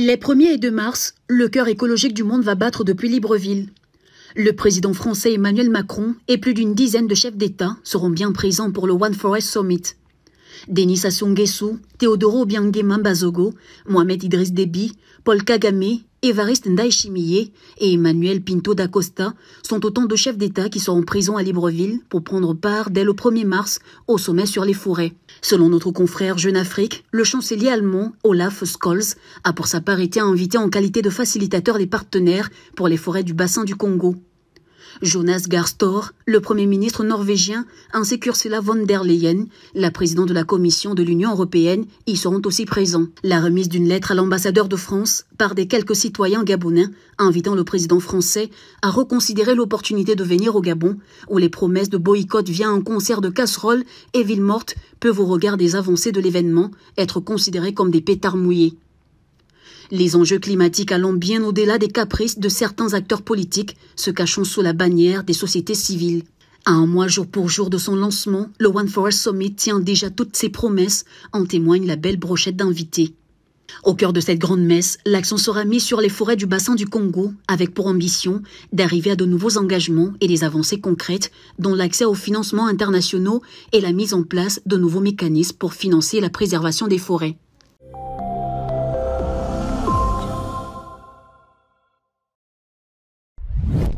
Les 1er et 2 mars, le cœur écologique du monde va battre depuis Libreville. Le président français Emmanuel Macron et plus d'une dizaine de chefs d'État seront bien présents pour le One Forest Summit. Denis Sassou Nguesso, Teodoro Obiangue Mambazogo, Mohamed Idriss Déby, Paul Kagame, Évariste Ndaïchimiye et Emmanuel Pinto da Costa sont autant de chefs d'État qui sont en prison à Libreville pour prendre part dès le 1er mars au sommet sur les forêts. Selon notre confrère Jeune Afrique, le chancelier allemand Olaf Scholz a pour sa part été invité en qualité de facilitateur des partenaires pour les forêts du bassin du Congo. Jonas Garstor, le Premier ministre norvégien, ainsi qu'Ursula von der Leyen, la présidente de la Commission de l'Union européenne, y seront aussi présents. La remise d'une lettre à l'ambassadeur de France par des quelques citoyens gabonais invitant le président français à reconsidérer l'opportunité de venir au Gabon, où les promesses de boycott via un concert de casseroles et villes morte peuvent au regard des avancées de l'événement être considérées comme des pétards mouillés. Les enjeux climatiques allant bien au-delà des caprices de certains acteurs politiques se cachant sous la bannière des sociétés civiles. À un mois jour pour jour de son lancement, le One Forest Summit tient déjà toutes ses promesses, en témoigne la belle brochette d'invités. Au cœur de cette grande messe, l'action sera mis sur les forêts du bassin du Congo, avec pour ambition d'arriver à de nouveaux engagements et des avancées concrètes, dont l'accès aux financements internationaux et la mise en place de nouveaux mécanismes pour financer la préservation des forêts.